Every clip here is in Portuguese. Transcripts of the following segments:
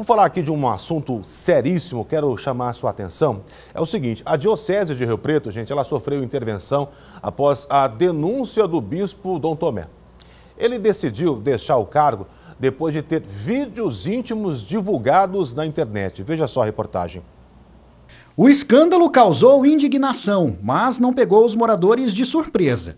Vamos falar aqui de um assunto seríssimo, quero chamar a sua atenção. É o seguinte, a Diocese de Rio Preto, gente, ela sofreu intervenção após a denúncia do bispo Dom Tomé. Ele decidiu deixar o cargo depois de ter vídeos íntimos divulgados na internet. Veja só a reportagem. O escândalo causou indignação, mas não pegou os moradores de surpresa.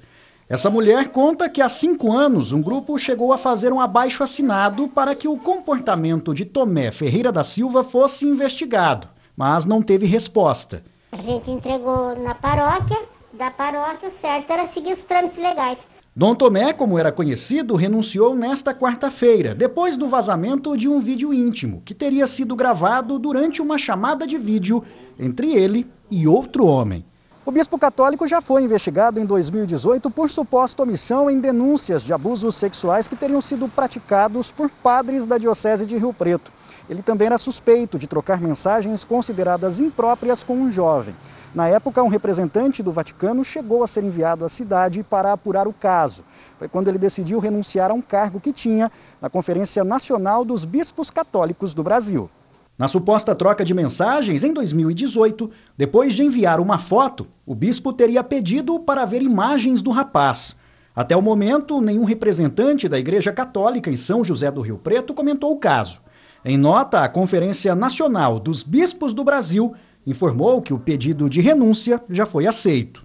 Essa mulher conta que há cinco anos um grupo chegou a fazer um abaixo assinado para que o comportamento de Tomé Ferreira da Silva fosse investigado, mas não teve resposta. A gente entregou na paróquia, da paróquia o certo era seguir os trâmites legais. Dom Tomé, como era conhecido, renunciou nesta quarta-feira, depois do vazamento de um vídeo íntimo que teria sido gravado durante uma chamada de vídeo entre ele e outro homem. O bispo católico já foi investigado em 2018 por suposta omissão em denúncias de abusos sexuais que teriam sido praticados por padres da Diocese de Rio Preto. Ele também era suspeito de trocar mensagens consideradas impróprias com um jovem. Na época, um representante do Vaticano chegou a ser enviado à cidade para apurar o caso. Foi quando ele decidiu renunciar a um cargo que tinha na Conferência Nacional dos Bispos Católicos do Brasil. Na suposta troca de mensagens, em 2018, depois de enviar uma foto, o bispo teria pedido para ver imagens do rapaz. Até o momento, nenhum representante da Igreja Católica em São José do Rio Preto comentou o caso. Em nota, a Conferência Nacional dos Bispos do Brasil informou que o pedido de renúncia já foi aceito.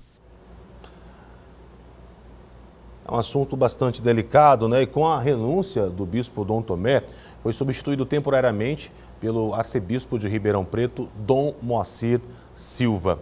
É um assunto bastante delicado, né? E com a renúncia do bispo Dom Tomé, foi substituído temporariamente pelo arcebispo de Ribeirão Preto, Dom Moacir Silva.